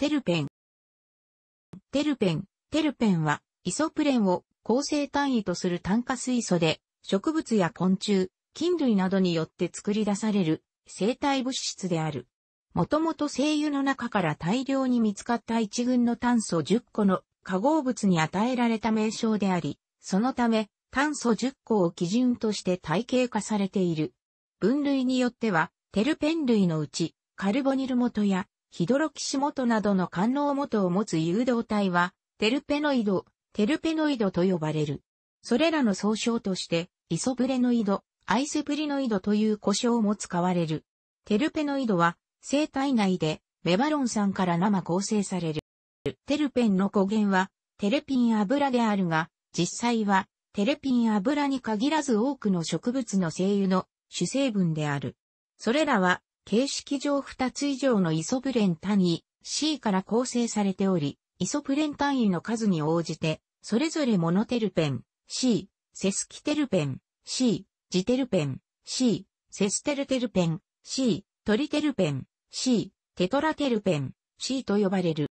テルペン。テルペン、テルペンは、イソプレンを構成単位とする炭化水素で、植物や昆虫、菌類などによって作り出される生体物質である。もともと精油の中から大量に見つかった一群の炭素10個の化合物に与えられた名称であり、そのため炭素10個を基準として体系化されている。分類によっては、テルペン類のうち、カルボニル元やヒドロキシモトなどの官能元を持つ誘導体は、テルペノイド、テルペノイドと呼ばれる。それらの総称として、イソブレノイド、アイスプリノイドという呼称も使われる。テルペノイドは、生体内で、メバロン酸から生合成される。テルペンの語源は、テレピン油であるが、実際は、テレピン油に限らず多くの植物の精油の主成分である。それらは、形式上2つ以上のイソブレン単位 C から構成されており、イソブレン単位の数に応じて、それぞれモノテルペン C、セスキテルペン C、ジテルペン C、セステルテルペン C、トリテルペン C、テトラテルペン C と呼ばれる。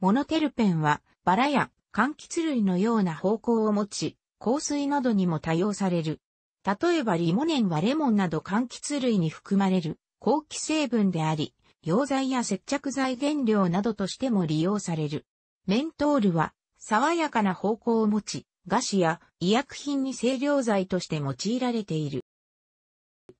モノテルペンは、バラや柑橘類のような方向を持ち、香水などにも多用される。例えばリモネンはレモンなど柑橘類に含まれる後気成分であり、溶剤や接着剤原料などとしても利用される。メントールは爽やかな方向を持ち、菓子や医薬品に清涼剤として用いられている。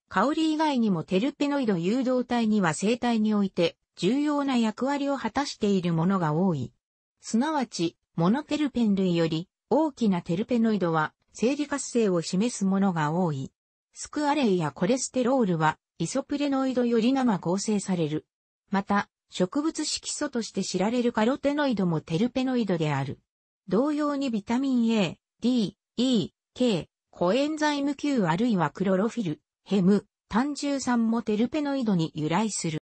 香り以外にもテルペノイド誘導体には生体において重要な役割を果たしているものが多い。すなわち、モノテルペン類より大きなテルペノイドは生理活性を示すものが多い。スクアレイやコレステロールは、イソプレノイドより生合成される。また、植物色素として知られるカロテノイドもテルペノイドである。同様にビタミン A、D、E、K、コエンザイム Q あるいはクロロフィル、ヘム、単重酸もテルペノイドに由来する。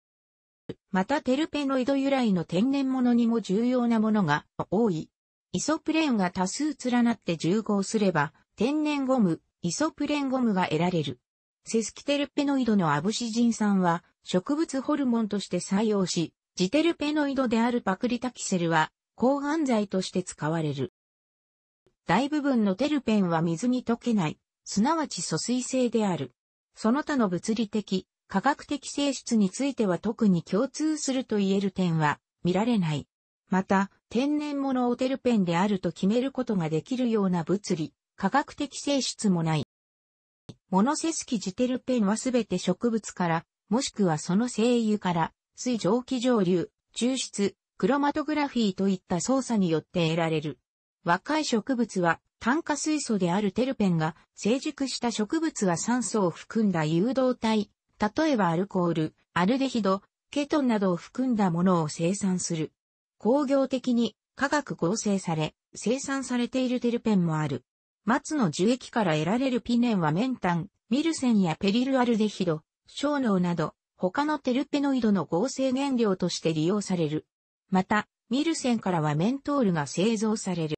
またテルペノイド由来の天然物にも重要なものが多い。イソプレーンが多数連なって重合すれば、天然ゴム、イソプレンゴムが得られる。セスキテルペノイドのアブシジン酸は植物ホルモンとして採用し、ジテルペノイドであるパクリタキセルは抗がん剤として使われる。大部分のテルペンは水に溶けない、すなわち疎水性である。その他の物理的、科学的性質については特に共通すると言える点は見られない。また、天然物をテルペンであると決めることができるような物理、科学的性質もない。モノセスキジテルペンはすべて植物から、もしくはその精油から、水蒸気蒸留、抽出、クロマトグラフィーといった操作によって得られる。若い植物は炭化水素であるテルペンが成熟した植物は酸素を含んだ誘導体、例えばアルコール、アルデヒド、ケトンなどを含んだものを生産する。工業的に化学合成され、生産されているテルペンもある。松の樹液から得られるピネンはメンタン、ミルセンやペリルアルデヒド、小脳など、他のテルペノイドの合成原料として利用される。また、ミルセンからはメントールが製造される。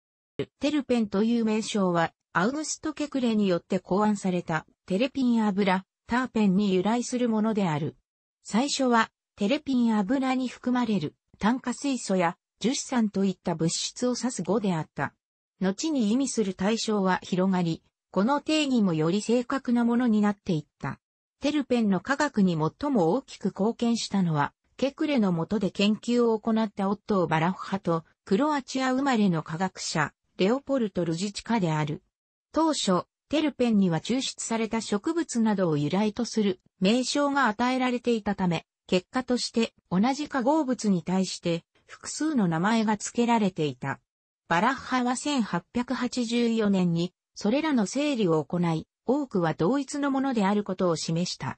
テルペンという名称は、アウグスト・ケクレによって考案されたテレピン油、ターペンに由来するものである。最初は、テレピン油に含まれる炭化水素や樹脂酸といった物質を指す語であった。後に意味する対象は広がり、この定義もより正確なものになっていった。テルペンの科学に最も大きく貢献したのは、ケクレの下で研究を行ったオットー・バラッハと、クロアチア生まれの科学者、レオポルト・ルジチカである。当初、テルペンには抽出された植物などを由来とする名称が与えられていたため、結果として同じ化合物に対して複数の名前が付けられていた。バラッハは1884年に、それらの整理を行い、多くは同一のものであることを示した。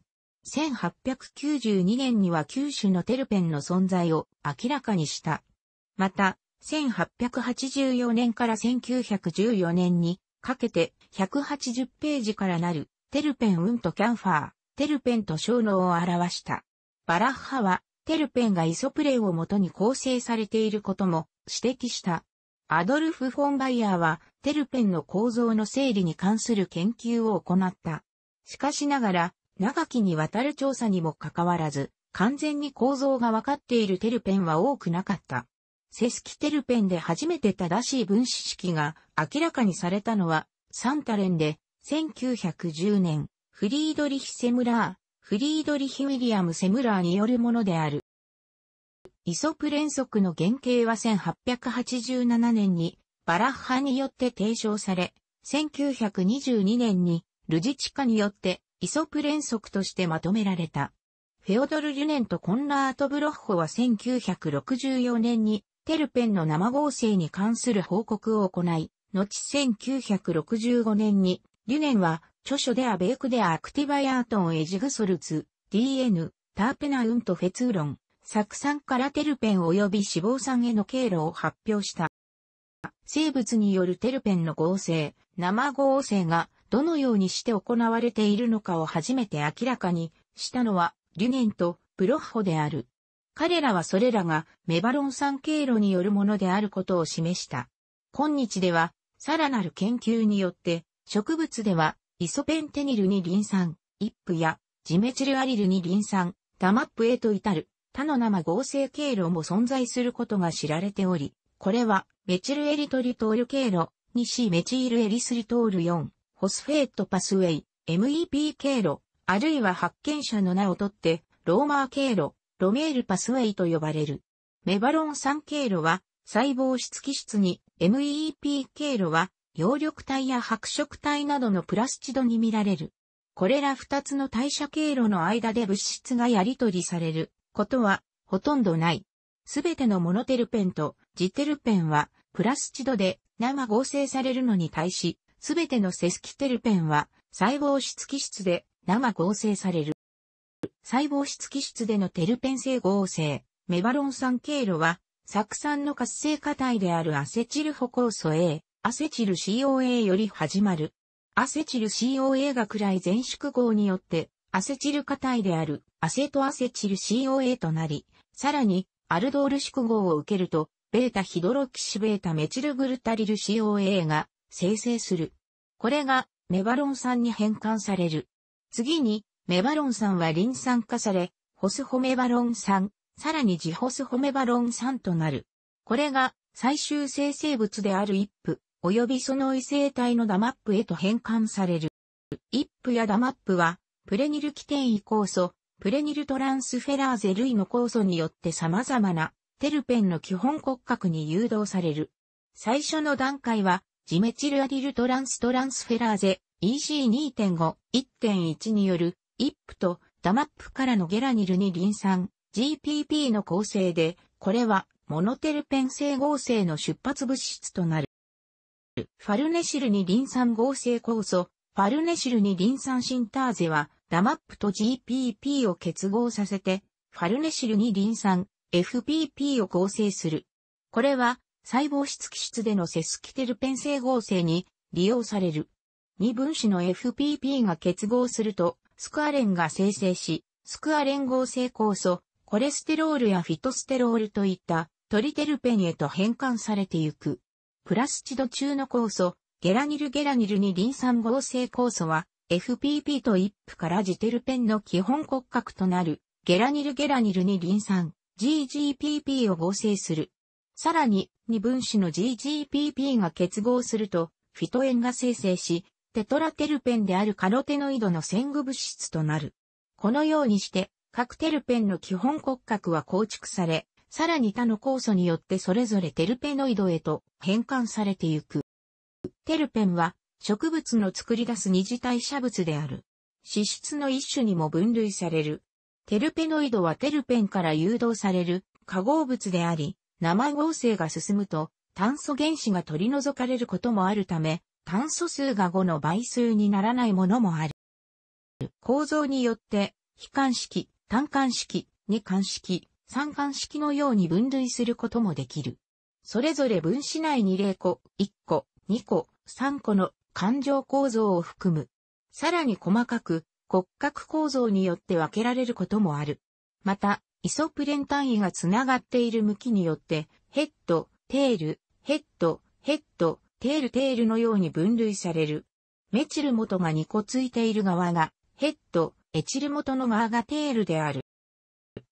1892年には九州のテルペンの存在を明らかにした。また、1884年から1914年にかけて180ページからなるテルペン運とキャンファー、テルペンと小脳を表した。バラッハはテルペンがイソプレイをもとに構成されていることも指摘した。アドルフ・フォンバイヤーは、テルペンの構造の整理に関する研究を行った。しかしながら、長きにわたる調査にもかかわらず、完全に構造がわかっているテルペンは多くなかった。セスキテルペンで初めて正しい分子式が明らかにされたのは、サンタレンで、1910年、フリードリヒ・セムラー、フリードリヒ・ウィリアム・セムラーによるものである。イソプレン則の原型は1887年にバラッハによって提唱され、1922年にルジチカによってイソプレン則としてまとめられた。フェオドル・リュネンとコンラート・ブロッホは1964年にテルペンの生合成に関する報告を行い、後1965年にリュネンは著書でアベークでアクティバヤートン・エジグソルツ、DN、ターペナウント・フェツーロン、酢酸からテルペン及び脂肪酸への経路を発表した。生物によるテルペンの合成、生合成がどのようにして行われているのかを初めて明らかにしたのは、リュネンとプロッホである。彼らはそれらがメバロン酸経路によるものであることを示した。今日では、さらなる研究によって、植物では、イソペンテニルにリン酸、イップやジメチルアリルにリン酸、ダマップへと至る他の生合成経路も存在することが知られており、これはメチルエリトリトール経路 2C メチールエリスリトール4ホスフェートパスウェイ MEP 経路あるいは発見者の名をとってローマー経路ロメールパスウェイと呼ばれる。メバロン3経路は細胞質基質に MEP 経路は葉緑体や白色体などのプラスチドに見られる。これら2つの代謝経路の間で物質がやり取りされる。ことはほとんどない。すべてのモノテルペンとジテルペンはプラスチドで生合成されるのに対し、すべてのセスキテルペンは細胞質基質で生合成される。細胞質基質でのテルペン性合成、メバロン酸経路は、酢酸の活性化体であるアセチルホ酵素 A、アセチル COA より始まる。アセチル COA が暗い全縮合によって、アセチル化体であるアセトアセチル COA となり、さらに、アルドール縮号を受けると、ベータヒドロキシベータメチルグルタリル COA が生成する。これがメバロン酸に変換される。次に、メバロン酸はリン酸化され、ホスホメバロン酸、さらにジホスホメバロン酸となる。これが最終生成物であるイップ、及びその異性体のダマップへと変換される。イップやダマップは、プレニル基点移酵素、プレニルトランスフェラーゼ類の酵素によって様々なテルペンの基本骨格に誘導される。最初の段階は、ジメチルアディルトランストランスフェラーゼ EC2.5、1.1によるップとダマップからのゲラニルにリン酸 GPP の構成で、これはモノテルペン性合成の出発物質となる。ファルネシルにリン酸合成酵素、ファルネシルにリン酸シンターゼはダマップと GPP を結合させて、ファルネシルにリン酸、FPP を合成する。これは、細胞質基質でのセスキテルペン性合成に利用される。二分子の FPP が結合すると、スクアレンが生成し、スクアレン合成酵素、コレステロールやフィトステロールといったトリテルペンへと変換されていく。プラスチド中の酵素、ゲラニルゲラニルにリン酸合成酵素は、FPP と一夫からジテルペンの基本骨格となるゲラニルゲラニルにリン酸 GGPP を合成する。さらに、二分子の GGPP が結合すると、フィトエンが生成し、テトラテルペンであるカロテノイドの線具物質となる。このようにして、各テルペンの基本骨格は構築され、さらに他の酵素によってそれぞれテルペノイドへと変換されていく。テルペンは植物の作り出す二次代謝物である。脂質の一種にも分類される。テルペノイドはテルペンから誘導される化合物であり、生合成が進むと炭素原子が取り除かれることもあるため、炭素数が5の倍数にならないものもある。構造によって、非間式、単間式、二間式、三間式のように分類することもできる。それぞれ分子内に0個、1個、2個、3個の感情構造を含む。さらに細かく骨格構造によって分けられることもある。また、イソプレン単位がつながっている向きによって、ヘッド、テール、ヘッド、ヘッド、テールテールのように分類される。メチル元が2個ついている側が、ヘッド、エチル元の側がテールである。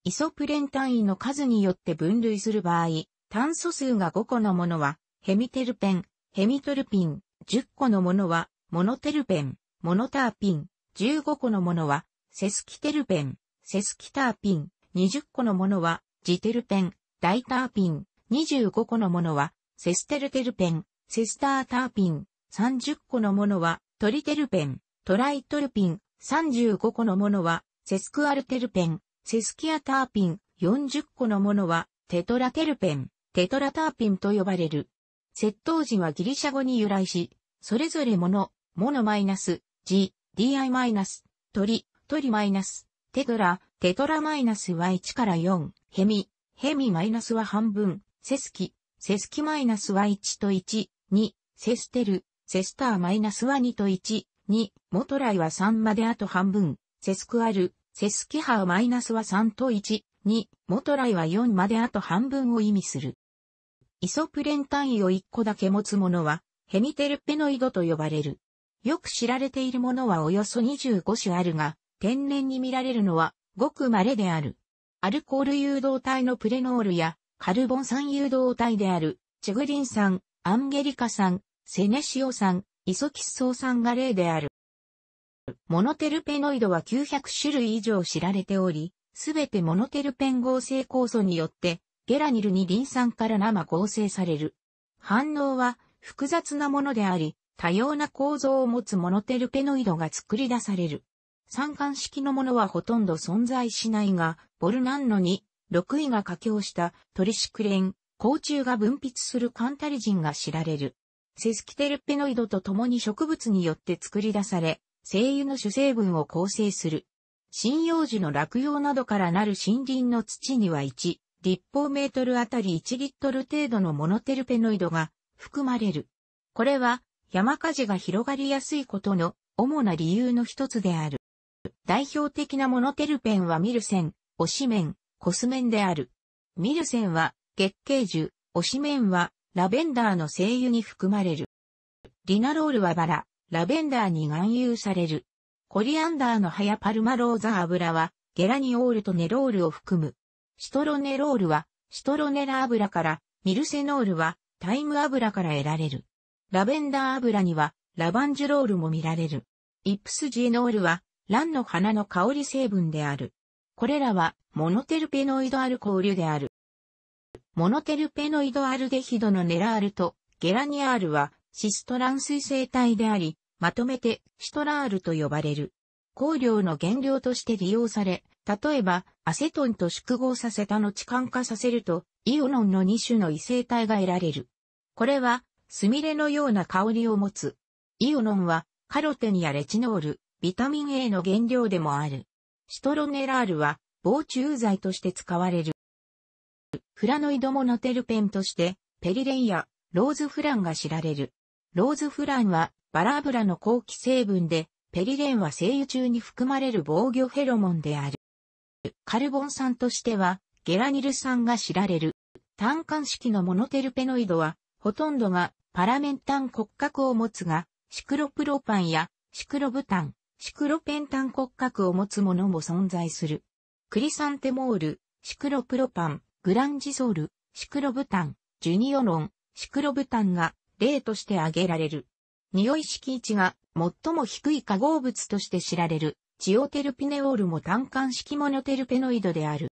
イソプレン単位の数によって分類する場合、炭素数が5個のものは、ヘミテルペン、ヘミトルピン、10個のものは、モノテルペン、モノターピン、15個のものは、セスキテルペン、セスキターピン、20個のものは、ジテルペン、ダイターピン、25個のものは、セステルテルペン、セスターターピン、30個のものは、トリテルペン、トライトルピン、35個のものは、セスクアルテルペン、セスキアターピン、40個のものは、テトラテルペン、テトラターピンと呼ばれる。窃盗時はギリシャ語に由来し、それぞれもの、ものマイナス、ィ DI マイナス、鳥、鳥マイナス、テトラ、テトラマイナスは1から4、ヘミ、ヘミマイナスは半分、セスキ、セスキマイナスは1と1、2、セステル、セスターマイナスは2と1、2、モトライは3まであと半分、セスクアル、セスキハーマイナスは3と1、2、モトライは4まであと半分を意味する。イソプレン単位を1個だけ持つものは、ヘミテルペノイドと呼ばれる。よく知られているものはおよそ25種あるが、天然に見られるのはごく稀である。アルコール誘導体のプレノールや、カルボン酸誘導体である、チグリン酸、アンゲリカ酸、セネシオ酸、イソキッソ酸が例である。モノテルペノイドは900種類以上知られており、すべてモノテルペン合成酵素によってゲラニルにリン酸から生合成される。反応は複雑なものであり、多様な構造を持つモノテルペノイドが作り出される。三冠式のものはほとんど存在しないが、ボルナンノに、6位が佳境したトリシクレン、甲虫が分泌するカンタリジンが知られる。セスキテルペノイドと共に植物によって作り出され、精油の主成分を構成する。針葉樹の落葉などからなる森林の土には1、立方メートルあたり1リットル程度のモノテルペノイドが含まれる。これは山火事が広がりやすいことの主な理由の一つである。代表的なモノテルペンはミルセン、オシメン、コスメンである。ミルセンは月桂樹、オシメンはラベンダーの精油に含まれる。リナロールはバラ、ラベンダーに含有される。コリアンダーの葉やパルマローザ油はゲラニオールとネロールを含む。シトロネロールは、シトロネラ油から、ミルセノールは、タイム油から得られる。ラベンダー油には、ラバンジュロールも見られる。イップスジーノールは、ランの花の香り成分である。これらは、モノテルペノイドアルコールである。モノテルペノイドアルデヒドのネラールとゲラニアールは、シストラン水生体であり、まとめてシトラールと呼ばれる。香料の原料として利用され、例えば、アセトンと縮合させた後感化させると、イオノンの2種の異性体が得られる。これは、スミレのような香りを持つ。イオノンは、カロテンやレチノール、ビタミン A の原料でもある。シトロネラールは、防虫剤として使われる。フラノイドモノテルペンとして、ペリレンやローズフランが知られる。ローズフランは、バラ油の後期成分で、ペリレンは生油中に含まれる防御フェロモンである。カルボン酸としては、ゲラニル酸が知られる。単管式のモノテルペノイドは、ほとんどがパラメンタン骨格を持つが、シクロプロパンやシクロブタン、シクロペンタン骨格を持つものも存在する。クリサンテモール、シクロプロパン、グランジソール、シクロブタン、ジュニオロン、シクロブタンが例として挙げられる。匂い式位置が最も低い化合物として知られるチオテルピネオールも単管式モノテルペノイドである。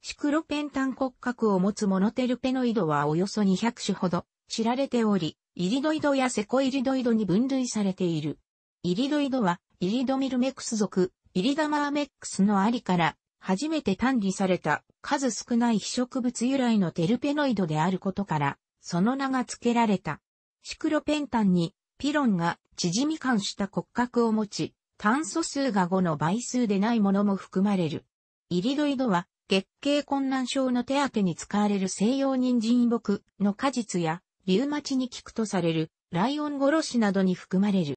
シクロペン単骨格を持つモノテルペノイドはおよそ200種ほど知られており、イリドイドやセコイリドイドに分類されている。イリドイドは、イリドミルメクス属、イリダマーメックスのありから、初めて単理された数少ない非植物由来のテルペノイドであることから、その名が付けられた。シクロペンタンに、ピロンが縮み感した骨格を持ち、炭素数が5の倍数でないものも含まれる。イリドイドは、月経困難症の手当に使われる西洋人参木の果実や、リウマチに効くとされる、ライオン殺しなどに含まれる。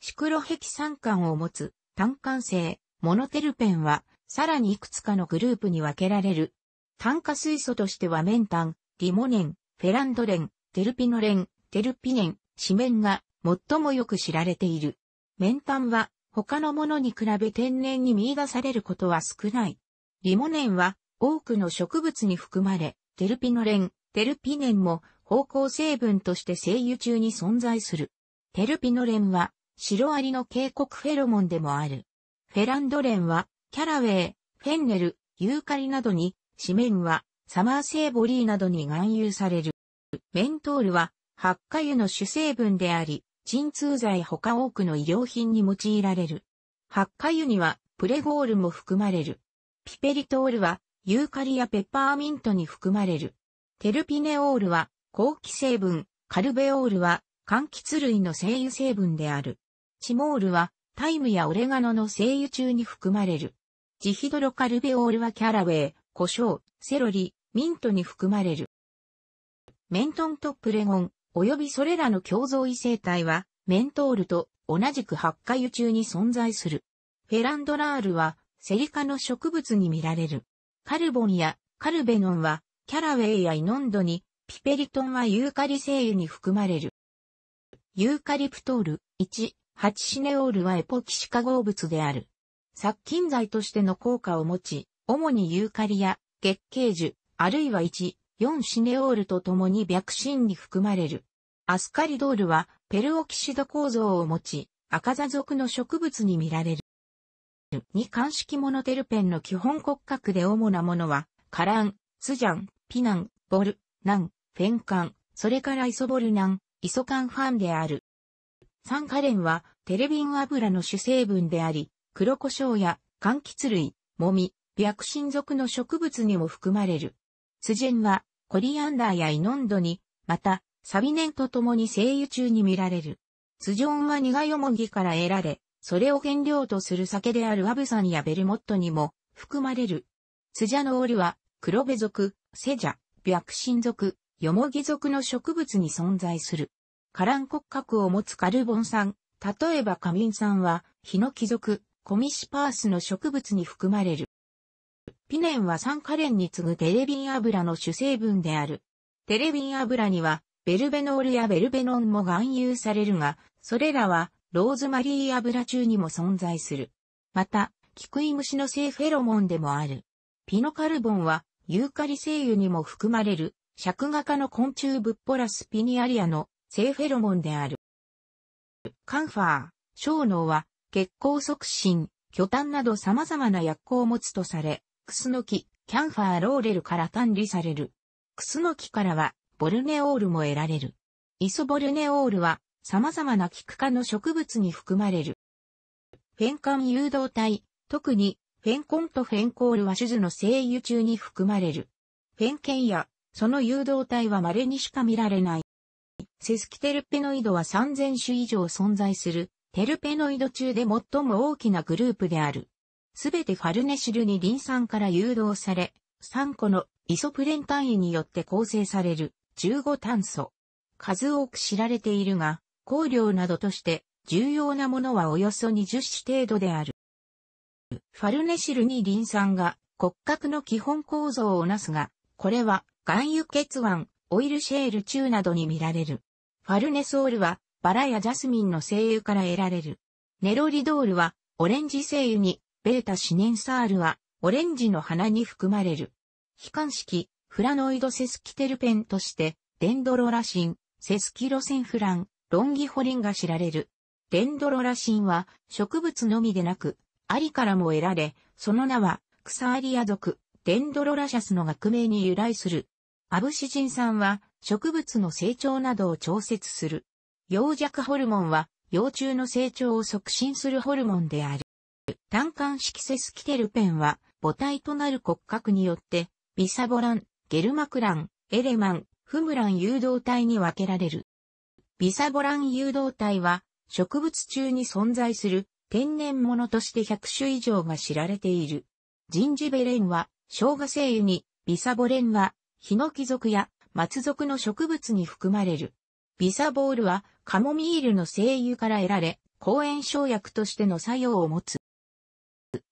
シクロヘキ酸管を持つ、単管性、モノテルペンは、さらにいくつかのグループに分けられる。炭化水素としてはメンタン、リモネン、フェランドレン、テルピノレン、テルピネン、シメンが最もよく知られている。綿炭は他のものに比べ天然に見出されることは少ない。リモネンは多くの植物に含まれ、テルピノレン、テルピネンも芳香成分として精油中に存在する。テルピノレンはシロアリの渓谷フェロモンでもある。フェランドレンはキャラウェイ、フェンネル、ユーカリなどに、紙面はサマーセーボリーなどに含有される。メントールは、ハカ油の主成分であり、鎮痛剤他多くの医療品に用いられる。発火油にはプレゴールも含まれる。ピペリトールはユーカリやペッパーミントに含まれる。テルピネオールは後期成分、カルベオールは柑橘類の精油成分である。チモールはタイムやオレガノの精油中に含まれる。ジヒドロカルベオールはキャラウェイ、胡椒、セロリ、ミントに含まれる。メントンとプレゴン、及びそれらの共造異性体は、メントールと同じく発火油中に存在する。フェランドラールは、セリ科の植物に見られる。カルボンやカルベノンは、キャラウェイやイノンドに、ピペリトンはユーカリ精油に含まれる。ユーカリプトール、1、チシネオールはエポキシ化合物である。殺菌剤としての効果を持ち、主にユーカリや月桂樹、あるいは1、4シネオールと共に白芯に含まれる。アスカリドールはペルオキシド構造を持ち、赤座属の植物に見られる。二冠式モノテルペンの基本骨格で主なものは、カラン、スジャン、ピナン、ボル、ナン、フェンカン、それからイソボルナン、イソカンファンである。酸カレンはテレビン油の主成分であり、黒胡椒や柑橘類、もみ、白心属の植物にも含まれる。スジは、コリアンダーやイノンドに、また、サビネンと共に精油中に見られる。スジョンは苦いもぎから得られ、それを原料とする酒であるアブサンやベルモットにも含まれる。スジャノールは、黒部族、セジャ、白神族、ヨモギ族の植物に存在する。カラン骨格を持つカルボン酸、例えばカミン酸は、ヒノキ族、コミシパースの植物に含まれる。ピネンは酸化錬に次ぐテレビン油の主成分である。テレビン油には、ベルベノールやベルベノンも含有されるが、それらは、ローズマリー油中にも存在する。また、キクイムシの性フェロモンでもある。ピノカルボンは、ユーカリ精油にも含まれる、尺画家の昆虫ブッポラスピニアリアの性フェロモンである。カンファー、小脳は、血行促進、巨炭など様々な薬効を持つとされ、クスノキ、キャンファーローレルから管理される。クスノキからは、ボルネオールも得られる。イソボルネオールは、様々な菊科の植物に含まれる。フェンカン誘導体、特に、フェンコンとフェンコールは種ズの精油中に含まれる。フェンケンや、その誘導体は稀にしか見られない。セスキテルペノイドは3000種以上存在する、テルペノイド中で最も大きなグループである。すべてファルネシルにリン酸から誘導され、3個のイソプレン単位によって構成される15炭素。数多く知られているが、香料などとして重要なものはおよそ20種程度である。ファルネシルにリン酸が骨格の基本構造をなすが、これは岩油血腕、オイルシェール中などに見られる。ファルネソールはバラやジャスミンの精油から得られる。ネロリドールはオレンジ精油にベータシネンサールは、オレンジの花に含まれる。非冠式、フラノイドセスキテルペンとして、デンドロラシン、セスキロセンフラン、ロンギホリンが知られる。デンドロラシンは、植物のみでなく、アリからも得られ、その名は、草アリア属、デンドロラシャスの学名に由来する。アブシジン酸は、植物の成長などを調節する。洋弱ホルモンは、幼虫の成長を促進するホルモンである。単管式セスキテルペンは母体となる骨格によって、ビサボラン、ゲルマクラン、エレマン、フムラン誘導体に分けられる。ビサボラン誘導体は、植物中に存在する天然物として100種以上が知られている。ジンジベレンは、生姜精油に、ビサボレンは、ヒノキ属や松属の植物に含まれる。ビサボールは、カモミールの精油から得られ、抗炎症薬としての作用を持つ。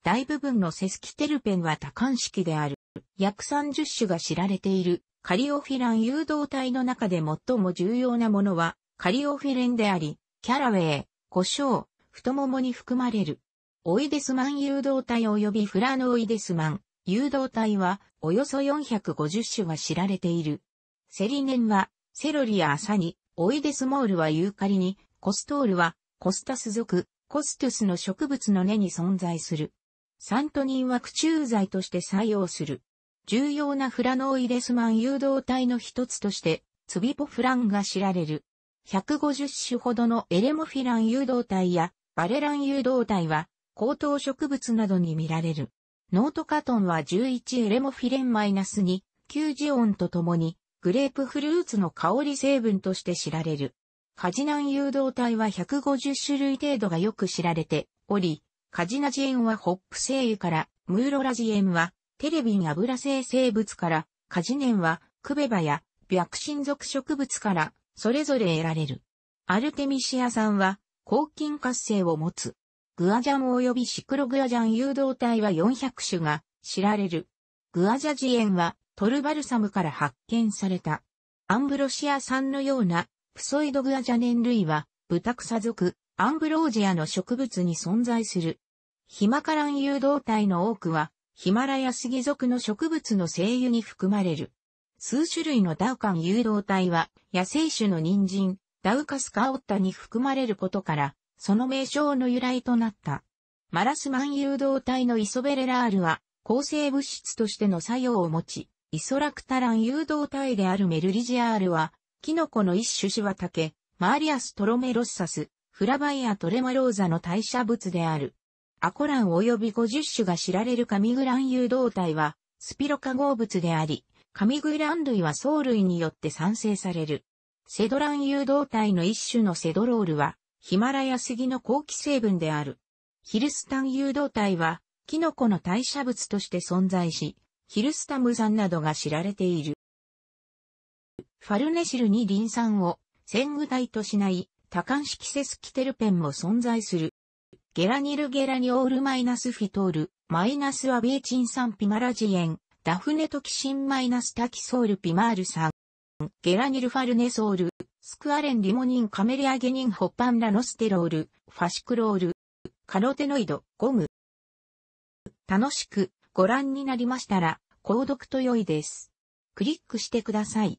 大部分のセスキテルペンは多感式である。約30種が知られている、カリオフィラン誘導体の中で最も重要なものは、カリオフィレンであり、キャラウェイ、胡椒、太ももに含まれる。オイデスマン誘導体及びフラノオイデスマン誘導体は、およそ450種が知られている。セリネンは、セロリやアサニ、オイデスモールはユーカリに、コストールは、コスタス属、コストゥスの植物の根に存在する。サントニンは駆虫剤として採用する。重要なフラノイレスマン誘導体の一つとして、ツビポフランが知られる。150種ほどのエレモフィラン誘導体やバレラン誘導体は、高等植物などに見られる。ノートカトンは11エレモフィレンマイナス2、9ジオンとともに、グレープフルーツの香り成分として知られる。カジナン誘導体は150種類程度がよく知られており、カジナジエンはホップ精油から、ムーロラジエンはテレビン油性生物から、カジネンはクベバや白親属植物からそれぞれ得られる。アルテミシア酸は抗菌活性を持つ。グアジャン及びシクログアジャン誘導体は400種が知られる。グアジャジエンはトルバルサムから発見された。アンブロシア酸のようなプソイドグアジャネン類は、ブタクサ属、アンブロージアの植物に存在する。ヒマカラン誘導体の多くは、ヒマラヤスギ属の植物の精油に含まれる。数種類のダウカン誘導体は、野生種の人参、ダウカスカオッタに含まれることから、その名称の由来となった。マラスマン誘導体のイソベレラールは、抗生物質としての作用を持ち、イソラクタラン誘導体であるメルリジアールは、キノコの一種シワタケ、マーリアストロメロッサス、フラバイアトレマローザの代謝物である。アコラン及び50種が知られるカミグラン誘導体は、スピロ化合物であり、カミグラン類は藻類によって産生される。セドラン誘導体の一種のセドロールは、ヒマラヤ杉の後期成分である。ヒルスタン誘導体は、キノコの代謝物として存在し、ヒルスタム酸などが知られている。ファルネシルにリン酸を、戦具体としない、多管式セスキテルペンも存在する。ゲラニルゲラニオールマイナスフィトール、マイナスアビエチン酸ピマラジエン、ダフネトキシンマイナスタキソールピマール酸。ゲラニルファルネソール、スクアレンリモニンカメリアゲニンホッパンラノステロール、ファシクロール、カロテノイド、ゴム。楽しくご覧になりましたら、購読と良いです。クリックしてください。